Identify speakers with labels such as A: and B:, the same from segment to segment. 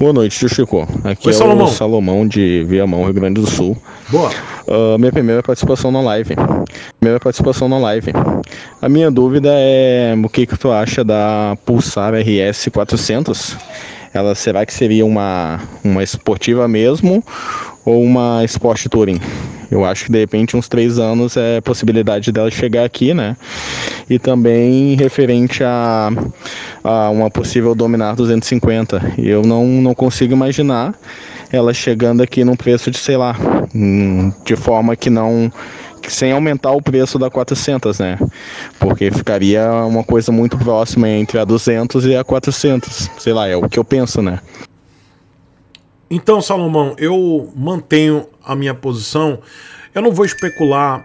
A: Boa noite, tio Chico. Aqui Oi, é Salomão. o Salomão de Viamão, Rio Grande do Sul. Boa. Uh, minha primeira participação na live. Primeira participação na live. A minha dúvida é o que, que tu acha da Pulsar RS 400? Ela será que seria uma, uma esportiva mesmo ou uma esporte touring? Eu acho que de repente uns três anos é possibilidade dela chegar aqui, né? E também referente a, a uma possível dominar 250. Eu não, não consigo imaginar ela chegando aqui num preço de, sei lá, hum, de forma que não sem aumentar o preço da 400, né? Porque ficaria uma coisa muito próxima entre a 200 e a 400, sei lá, é o que eu penso, né? Então, Salomão, eu mantenho a minha posição. Eu não vou especular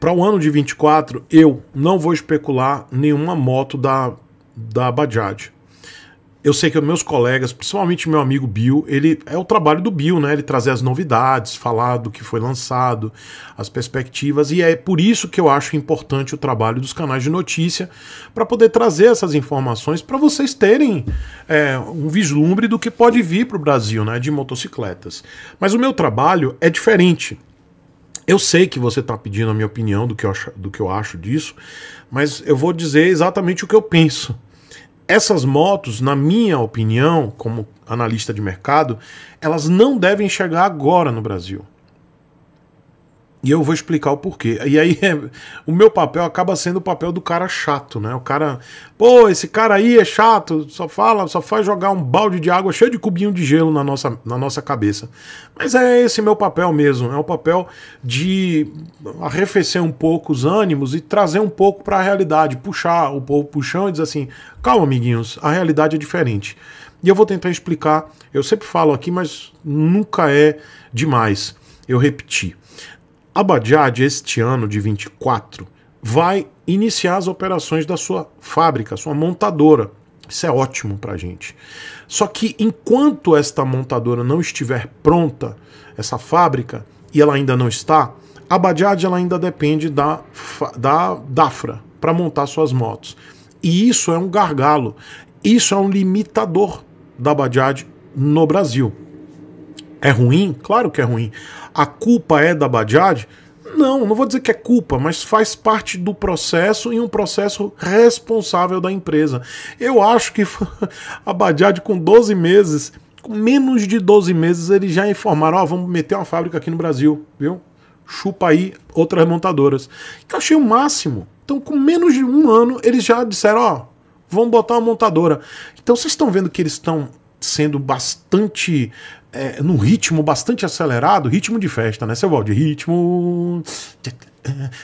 A: para o ano de 24, eu não vou especular nenhuma moto da da Bajaj eu sei que meus colegas, principalmente meu amigo Bill, ele é o trabalho do Bill, né? Ele trazer as novidades, falar do que foi lançado, as perspectivas, e é por isso que eu acho importante o trabalho dos canais de notícia para poder trazer essas informações para vocês terem é, um vislumbre do que pode vir para o Brasil, né? De motocicletas. Mas o meu trabalho é diferente. Eu sei que você está pedindo a minha opinião do que, eu acho, do que eu acho disso, mas eu vou dizer exatamente o que eu penso. Essas motos, na minha opinião, como analista de mercado, elas não devem chegar agora no Brasil. E eu vou explicar o porquê. E aí, o meu papel acaba sendo o papel do cara chato, né? O cara, pô, esse cara aí é chato, só fala, só faz jogar um balde de água cheio de cubinho de gelo na nossa, na nossa cabeça. Mas é esse meu papel mesmo, é o papel de arrefecer um pouco os ânimos e trazer um pouco para a realidade, puxar o povo puxão e dizer assim: calma, amiguinhos, a realidade é diferente. E eu vou tentar explicar. Eu sempre falo aqui, mas nunca é demais eu repeti. A Bajaj, este ano de 24, vai iniciar as operações da sua fábrica, sua montadora. Isso é ótimo para a gente. Só que enquanto esta montadora não estiver pronta, essa fábrica, e ela ainda não está, a Bajaj ela ainda depende da, da Dafra para montar suas motos. E isso é um gargalo, isso é um limitador da Bajaj no Brasil. É ruim? Claro que é ruim. A culpa é da Bajaj? Não, não vou dizer que é culpa, mas faz parte do processo e um processo responsável da empresa. Eu acho que a Bajaj com 12 meses, com menos de 12 meses, eles já informaram, ó, oh, vamos meter uma fábrica aqui no Brasil, viu? Chupa aí outras montadoras. Que eu achei o máximo. Então, com menos de um ano, eles já disseram, ó, oh, vamos botar uma montadora. Então, vocês estão vendo que eles estão sendo bastante é, num ritmo bastante acelerado, ritmo de festa, né? Seu Valdir, ritmo.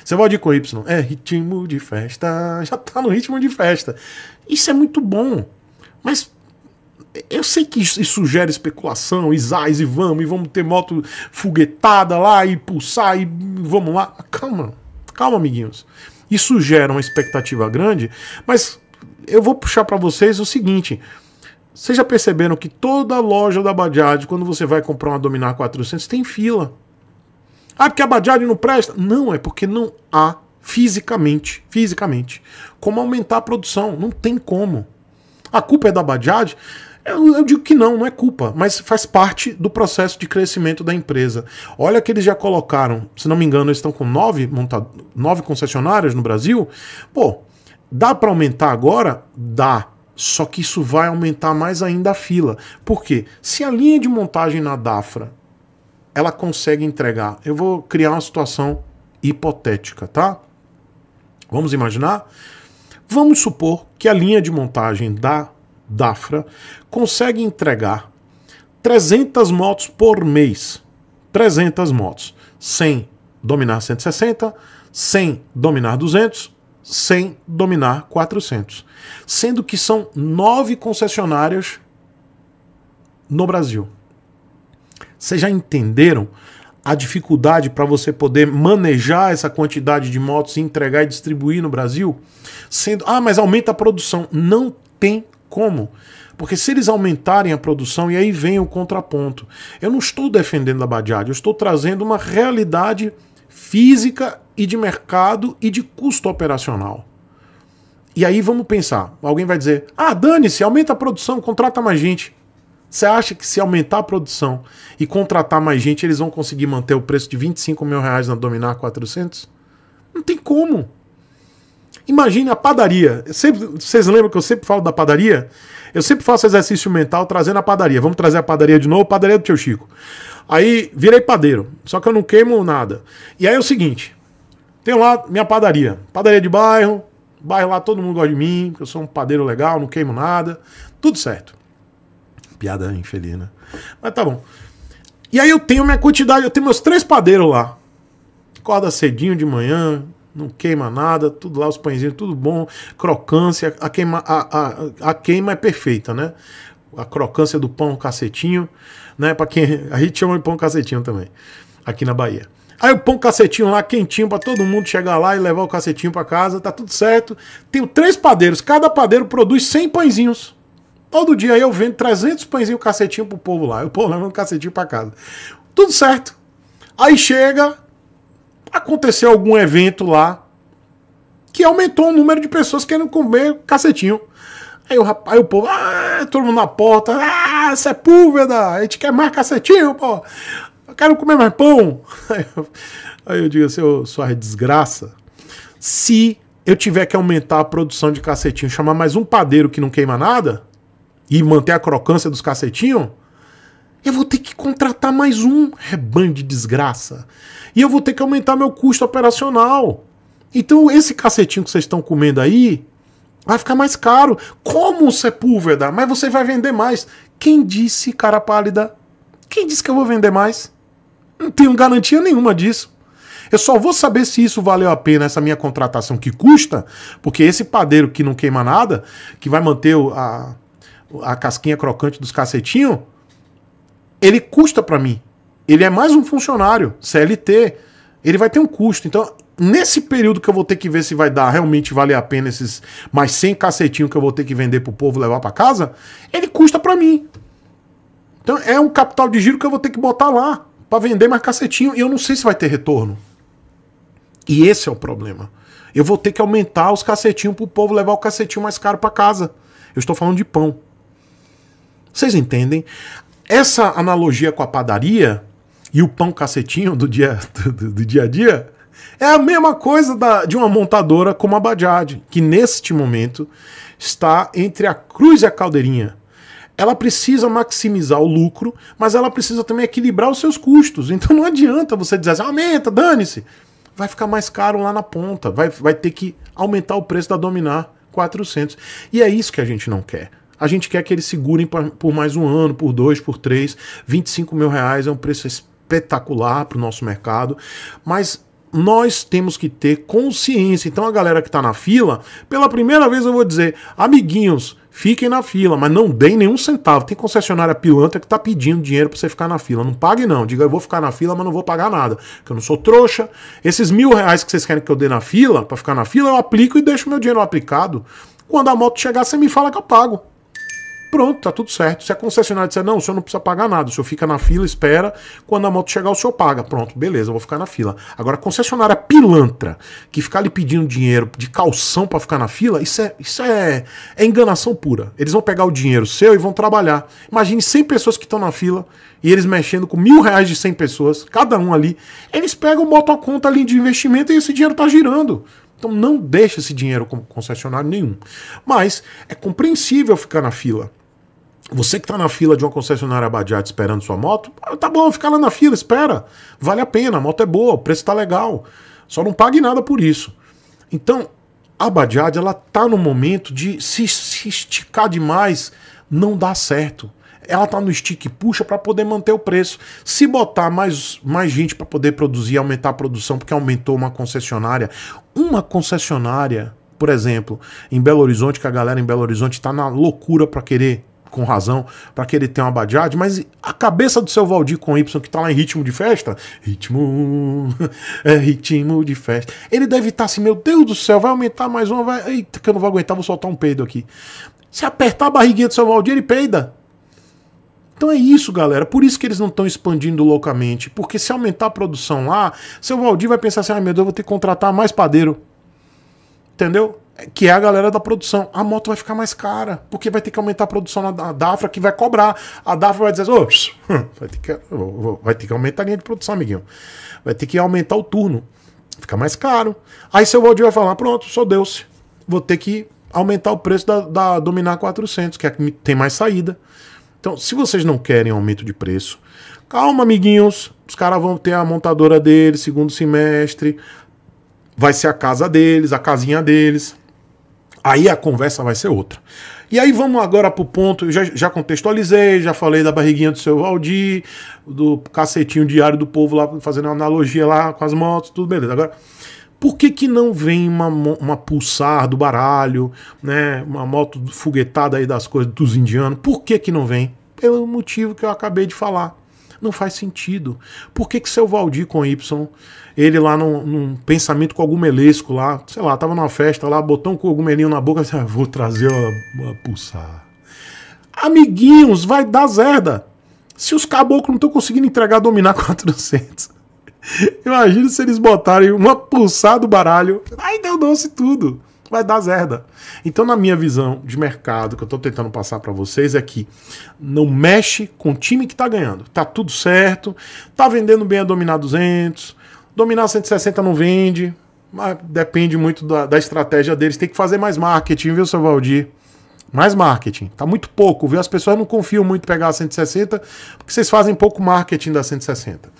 A: Seu Valdir com Y, é ritmo de festa, já tá no ritmo de festa. Isso é muito bom, mas eu sei que isso gera especulação, isais e vamos, e vamos ter moto foguetada lá e pulsar e vamos lá. Calma, calma, amiguinhos. Isso gera uma expectativa grande, mas eu vou puxar para vocês o seguinte. Vocês já perceberam que toda loja da Bajaj, quando você vai comprar uma Dominar 400, tem fila. Ah, porque a Bajaj não presta? Não, é porque não há fisicamente, fisicamente, como aumentar a produção. Não tem como. A culpa é da Bajaj? Eu, eu, digo que não, não é culpa, mas faz parte do processo de crescimento da empresa. Olha que eles já colocaram, se não me engano, eles estão com nove, montado, nove concessionárias no Brasil. Pô, dá para aumentar agora? Dá só que isso vai aumentar mais ainda a fila. Por quê? Se a linha de montagem na Dafra ela consegue entregar, eu vou criar uma situação hipotética, tá? Vamos imaginar? Vamos supor que a linha de montagem da Dafra consegue entregar 300 motos por mês. 300 motos. sem dominar 160, sem dominar 200, sem dominar 400. Sendo que são nove concessionárias no Brasil. Vocês já entenderam a dificuldade para você poder manejar essa quantidade de motos e entregar e distribuir no Brasil? Sendo, ah, mas aumenta a produção. Não tem como. Porque se eles aumentarem a produção, e aí vem o contraponto. Eu não estou defendendo a Badiad, eu estou trazendo uma realidade física e de mercado e de custo operacional. E aí vamos pensar. Alguém vai dizer: ah, dane-se, aumenta a produção, contrata mais gente. Você acha que se aumentar a produção e contratar mais gente, eles vão conseguir manter o preço de 25 mil reais na Dominar 400? Não tem como. Imagine a padaria. Sempre, vocês lembram que eu sempre falo da padaria? Eu sempre faço exercício mental trazendo a padaria. Vamos trazer a padaria de novo, padaria do tio Chico. Aí virei padeiro, só que eu não queimo nada. E aí é o seguinte: tenho lá minha padaria. Padaria de bairro. Bairro lá todo mundo gosta de mim, porque eu sou um padeiro legal, não queimo nada. Tudo certo. Piada infeliz, né? Mas tá bom. E aí eu tenho minha quantidade, eu tenho meus três padeiros lá. Acorda cedinho de manhã, não queima nada, tudo lá, os pãezinhos, tudo bom, crocância, a queima, a, a, a queima é perfeita, né? A crocância do pão cacetinho, né? Para quem a gente chama de pão cacetinho também, aqui na Bahia. Aí eu ponho o cacetinho lá, quentinho, para todo mundo chegar lá e levar o cacetinho para casa, tá tudo certo. Tenho três padeiros, cada padeiro produz 100 pãezinhos. Todo dia eu vendo 300 pãezinhos cacetinho pro povo lá. Eu povo levando cacetinho para casa. Tudo certo. Aí chega, aconteceu algum evento lá que aumentou o número de pessoas querendo comer cacetinho. Aí o, aí o povo, ah, todo mundo na porta, ah, Sepúlveda, é a gente quer mais cacetinho, pô quero comer mais pão. Aí eu, aí eu digo assim, ô, oh, sua desgraça, se eu tiver que aumentar a produção de cacetinho, chamar mais um padeiro que não queima nada e manter a crocância dos cacetinhos, eu vou ter que contratar mais um rebanho de desgraça. E eu vou ter que aumentar meu custo operacional. Então esse cacetinho que vocês estão comendo aí, Vai ficar mais caro. Como Sepúlveda? Mas você vai vender mais. Quem disse, cara pálida? Quem disse que eu vou vender mais? Não tenho garantia nenhuma disso. Eu só vou saber se isso valeu a pena, essa minha contratação que custa, porque esse padeiro que não queima nada, que vai manter a, a casquinha crocante dos cacetinhos, ele custa para mim. Ele é mais um funcionário, CLT. Ele vai ter um custo. Então, nesse período que eu vou ter que ver se vai dar realmente valer a pena esses mais 100 cacetinhos que eu vou ter que vender pro povo levar para casa, ele custa para mim. Então, é um capital de giro que eu vou ter que botar lá para vender mais cacetinho e eu não sei se vai ter retorno. E esse é o problema. Eu vou ter que aumentar os cacetinhos pro povo levar o cacetinho mais caro para casa. Eu estou falando de pão. Vocês entendem? Essa analogia com a padaria e o pão cacetinho do dia, do, do dia a dia é a mesma coisa da, de uma montadora como a Bajaj, que neste momento está entre a cruz e a caldeirinha ela precisa maximizar o lucro, mas ela precisa também equilibrar os seus custos. Então não adianta você dizer assim, aumenta, dane-se. Vai ficar mais caro lá na ponta, vai, vai ter que aumentar o preço da Dominar 400. E é isso que a gente não quer. A gente quer que eles segurem por mais um ano, por dois, por três. 25 mil reais é um preço espetacular para o nosso mercado, mas nós temos que ter consciência. Então a galera que está na fila, pela primeira vez eu vou dizer, amiguinhos, fiquem na fila, mas não deem nenhum centavo. Tem concessionária pilantra que tá pedindo dinheiro para você ficar na fila. Não pague, não. Diga, eu vou ficar na fila, mas não vou pagar nada, porque eu não sou trouxa. Esses mil reais que vocês querem que eu dê na fila, para ficar na fila, eu aplico e deixo meu dinheiro aplicado. Quando a moto chegar, você me fala que eu pago. Pronto, tá tudo certo. Se a concessionária disser, não, o senhor não precisa pagar nada, o senhor fica na fila, espera, quando a moto chegar, o senhor paga. Pronto, beleza, vou ficar na fila. Agora, a concessionária pilantra, que ficar lhe pedindo dinheiro de calção para ficar na fila, isso, é, isso é, é enganação pura. Eles vão pegar o dinheiro seu e vão trabalhar. Imagine 100 pessoas que estão na fila e eles mexendo com mil reais de 100 pessoas, cada um ali. Eles pegam, botam a conta ali de investimento e esse dinheiro tá girando. Então não deixa esse dinheiro como concessionário nenhum. Mas é compreensível ficar na fila. Você que está na fila de uma concessionária Bajaj esperando sua moto, ah, tá bom, fica lá na fila, espera. Vale a pena, a moto é boa, o preço está legal. Só não pague nada por isso. Então, a Bajaj ela tá no momento de se, se esticar demais, não dá certo ela tá no stick puxa para poder manter o preço. Se botar mais, mais gente para poder produzir, aumentar a produção, porque aumentou uma concessionária, uma concessionária, por exemplo, em Belo Horizonte, que a galera em Belo Horizonte tá na loucura para querer com razão, para que ele tenha uma Bajaj, mas a cabeça do seu Valdir com Y, que tá lá em ritmo de festa, ritmo, é ritmo de festa, ele deve estar tá assim, meu Deus do céu, vai aumentar mais uma, vai, eita, que eu não vou aguentar, vou soltar um peido aqui. Se apertar a barriguinha do seu Valdir, ele peida. Então é isso, galera. Por isso que eles não estão expandindo loucamente. Porque se aumentar a produção lá, seu Valdir vai pensar assim: ah, meu Deus, eu vou ter que contratar mais padeiro. Entendeu? Que é a galera da produção. A moto vai ficar mais cara, porque vai ter que aumentar a produção na Dafra, que vai cobrar. A Dafra vai dizer: oh, vai, ter que, vai ter que aumentar a linha de produção, amiguinho. Vai ter que aumentar o turno. Fica mais caro. Aí seu Valdir vai falar: pronto, sou Deus. Vou ter que aumentar o preço da, da Dominar 400, que é a que tem mais saída. Então, se vocês não querem aumento de preço, calma, amiguinhos. Os caras vão ter a montadora deles, segundo semestre. Vai ser a casa deles, a casinha deles. Aí a conversa vai ser outra. E aí vamos agora pro ponto, já, já contextualizei, já falei da barriguinha do seu Valdir, do cacetinho diário do povo lá, fazendo uma analogia lá com as motos, tudo beleza. Agora, por que, que não vem uma, uma pulsar do baralho, né? uma moto foguetada aí das coisas dos indianos? Por que, que não vem? Pelo motivo que eu acabei de falar. Não faz sentido. Por que, que seu Valdir com Y, ele lá num, num pensamento cogumelesco lá, sei lá, tava numa festa lá, botou um cogumelinho na boca, disse, ah, vou trazer uma, uma pulsar. Amiguinhos, vai dar zerda. Se os caboclos não estão conseguindo entregar, dominar 400. Imagina se eles botarem uma pulsar do baralho. Ai, deu doce tudo. Vai dar zerda. Então, na minha visão de mercado, que eu tô tentando passar para vocês, é que não mexe com o time que tá ganhando. Tá tudo certo. Tá vendendo bem a dominar 200. Dominar 160 não vende. Mas depende muito da, da estratégia deles. Tem que fazer mais marketing, viu, seu Valdir? Mais marketing. Tá muito pouco, viu? As pessoas não confiam muito em pegar a 160, porque vocês fazem pouco marketing da 160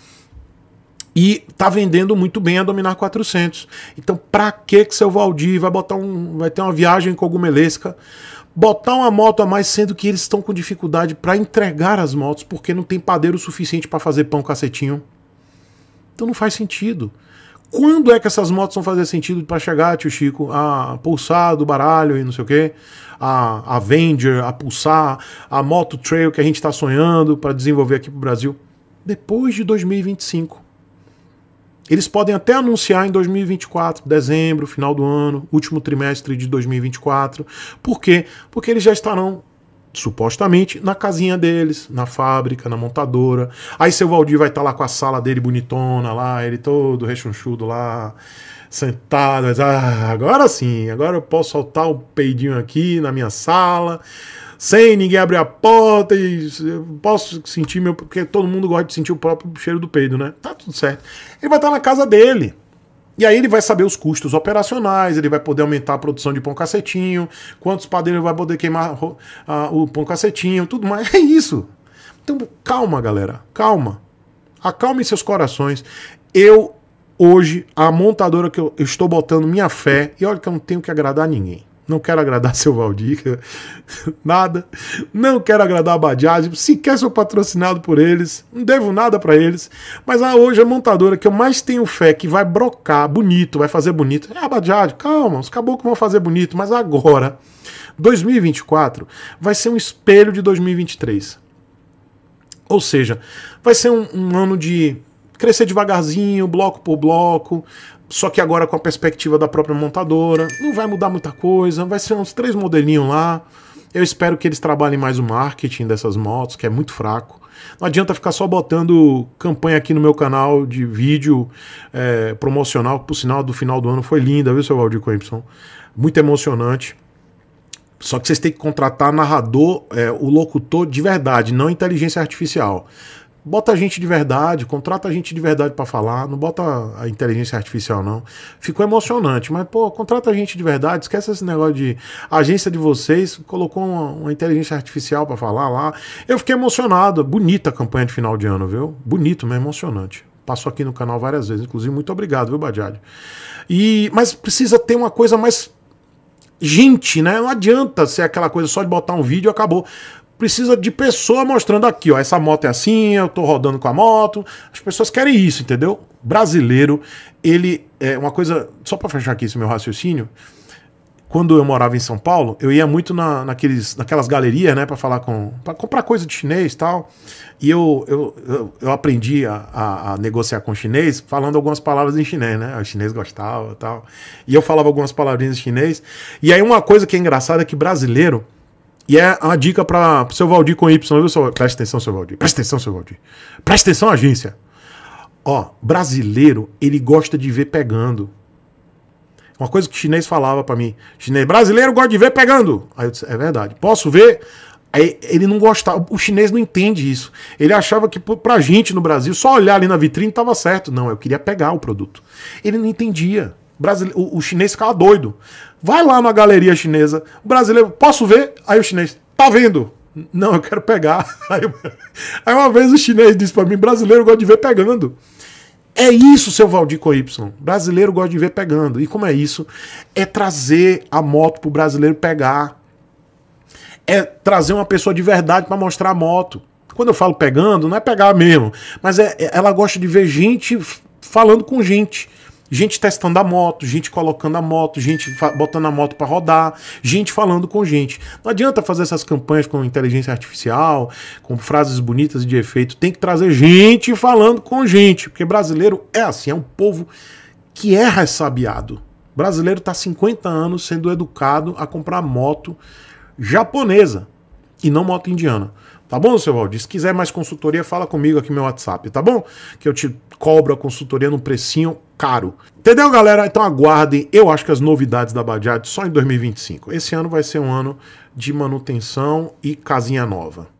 A: e tá vendendo muito bem a Dominar 400. Então, para que que seu Valdir vai botar um, vai ter uma viagem cogumelesca, botar uma moto a mais, sendo que eles estão com dificuldade para entregar as motos porque não tem padeiro suficiente para fazer pão cacetinho. Então não faz sentido. Quando é que essas motos vão fazer sentido para chegar, tio Chico, a pulsar do baralho e não sei o quê? A Avenger, a pulsar, a Moto Trail que a gente está sonhando para desenvolver aqui para o Brasil? Depois de 2025 eles podem até anunciar em 2024, dezembro, final do ano, último trimestre de 2024. Por quê? Porque eles já estarão supostamente na casinha deles, na fábrica, na montadora. Aí seu Valdir vai estar tá lá com a sala dele bonitona lá, ele todo rechonchudo lá, sentado, mas ah, agora sim, agora eu posso soltar o peidinho aqui na minha sala, sem ninguém abrir a porta e posso sentir meu. Porque todo mundo gosta de sentir o próprio cheiro do peido, né? Tá tudo certo. Ele vai estar na casa dele. E aí ele vai saber os custos operacionais, ele vai poder aumentar a produção de pão cacetinho, quantos padeiros vai poder queimar o pão cacetinho, tudo mais. É isso. Então calma, galera, calma. Acalmem seus corações. Eu Hoje, a montadora que eu estou botando minha fé, e olha que eu não tenho que agradar ninguém. Não quero agradar seu Valdir, nada. Não quero agradar a Bajaj, sequer sou patrocinado por eles, não devo nada para eles. Mas ah, hoje a montadora que eu mais tenho fé que vai brocar bonito, vai fazer bonito, é a Bajaj. Calma, os caboclos vão fazer bonito, mas agora, 2024, vai ser um espelho de 2023. Ou seja, vai ser um, um ano de crescer devagarzinho, bloco por bloco, só que agora com a perspectiva da própria montadora. Não vai mudar muita coisa, vai ser uns três modelinhos lá. Eu espero que eles trabalhem mais o marketing dessas motos, que é muito fraco. Não adianta ficar só botando campanha aqui no meu canal de vídeo é, promocional, que por sinal do final do ano foi linda, viu, seu Valdir Coimpson? Muito emocionante. Só que vocês têm que contratar narrador, é, o locutor de verdade, não inteligência artificial. Bota a gente de verdade, contrata a gente de verdade para falar, não bota a inteligência artificial, não. Ficou emocionante, mas, pô, contrata a gente de verdade, esquece esse negócio de agência de vocês, colocou uma, uma inteligência artificial para falar lá. Eu fiquei emocionado, bonita a campanha de final de ano, viu? Bonito, mas emocionante passou aqui no canal várias vezes, inclusive muito obrigado, viu, Badiade? E mas precisa ter uma coisa mais gente, né? Não adianta ser aquela coisa só de botar um vídeo e acabou precisa de pessoa mostrando aqui, ó, essa moto é assim, eu tô rodando com a moto. As pessoas querem isso, entendeu? Brasileiro, ele é uma coisa, só para fechar aqui esse meu raciocínio, quando eu morava em São Paulo, eu ia muito na, naqueles, naquelas galerias, né, para falar com, para comprar coisa de chinês e tal. E eu, eu, eu, eu aprendi a, a, a, negociar com chinês falando algumas palavras em chinês, né? O chinês gostava e tal. E eu falava algumas palavrinhas em chinês. E aí uma coisa que é engraçada é que brasileiro, e é a dica para o seu Valdir com Y, Presta atenção, seu Valdir. Presta atenção, seu Valdir. Presta atenção, agência. Ó, brasileiro, ele gosta de ver pegando. Uma coisa que o chinês falava para mim. Chinês, brasileiro gosta de ver pegando. Aí eu disse, é verdade. Posso ver? Aí ele não gostava. O chinês não entende isso. Ele achava que pra gente no Brasil, só olhar ali na vitrine tava certo. Não, eu queria pegar o produto. Ele não entendia. O, o chinês ficava doido. Vai lá na galeria chinesa. O brasileiro, posso ver? Aí o chinês, tá vendo? Não, eu quero pegar. Aí, aí uma vez o chinês disse para mim: brasileiro gosta de ver pegando. É isso, seu Valdir com Y. Brasileiro gosta de ver pegando. E como é isso? É trazer a moto pro brasileiro pegar. É trazer uma pessoa de verdade para mostrar a moto. Quando eu falo pegando, não é pegar mesmo, mas é, é ela gosta de ver gente falando com gente. Gente testando a moto, gente colocando a moto, gente botando a moto para rodar, gente falando com gente. Não adianta fazer essas campanhas com inteligência artificial, com frases bonitas de efeito. Tem que trazer gente falando com gente, porque brasileiro é assim, é um povo que é ressabiado. Brasileiro está 50 anos sendo educado a comprar moto japonesa e não moto indiana. Tá bom, seu Valdir? Se quiser mais consultoria, fala comigo aqui no meu WhatsApp, tá bom? Que eu te cobro a consultoria num precinho caro. Entendeu, galera? Então aguardem. Eu acho que as novidades da Badiad só em 2025. Esse ano vai ser um ano de manutenção e casinha nova.